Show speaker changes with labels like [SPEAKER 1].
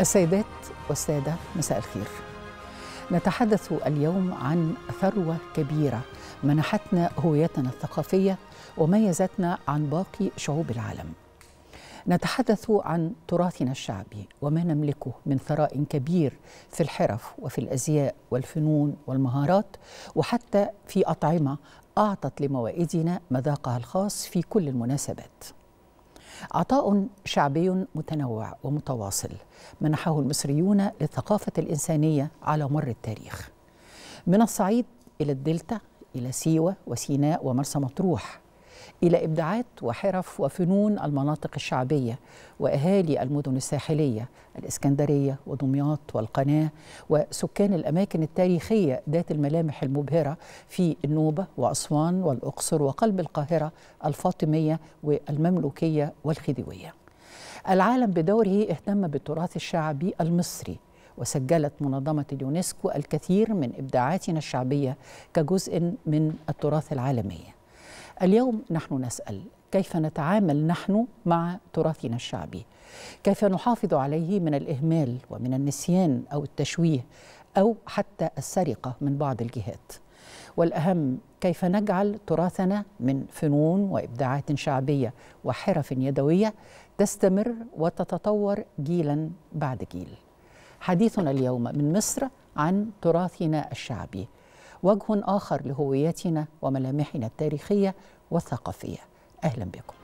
[SPEAKER 1] السيدات والسادة مساء الخير نتحدث اليوم عن ثروة كبيرة منحتنا هويتنا الثقافية وميزتنا عن باقي شعوب العالم نتحدث عن تراثنا الشعبي وما نملكه من ثراء كبير في الحرف وفي الازياء والفنون والمهارات وحتى في اطعمه اعطت لموائدنا مذاقها الخاص في كل المناسبات عطاء شعبي متنوع ومتواصل منحه المصريون للثقافة الإنسانية على مر التاريخ من الصعيد إلى الدلتا إلى سيوة وسيناء ومرسى مطروح إلى إبداعات وحرف وفنون المناطق الشعبية وأهالي المدن الساحلية الإسكندرية ودمياط والقناة وسكان الأماكن التاريخية ذات الملامح المبهرة في النوبة وأسوان والأقصر وقلب القاهرة الفاطمية والمملوكية والخديوية العالم بدوره اهتم بالتراث الشعبي المصري وسجلت منظمة اليونسكو الكثير من إبداعاتنا الشعبية كجزء من التراث العالمي اليوم نحن نسأل كيف نتعامل نحن مع تراثنا الشعبي كيف نحافظ عليه من الإهمال ومن النسيان أو التشويه أو حتى السرقة من بعض الجهات والأهم كيف نجعل تراثنا من فنون وإبداعات شعبية وحرف يدوية تستمر وتتطور جيلا بعد جيل حديثنا اليوم من مصر عن تراثنا الشعبي وجه آخر لهويتنا وملامحنا التاريخية والثقافية أهلا بكم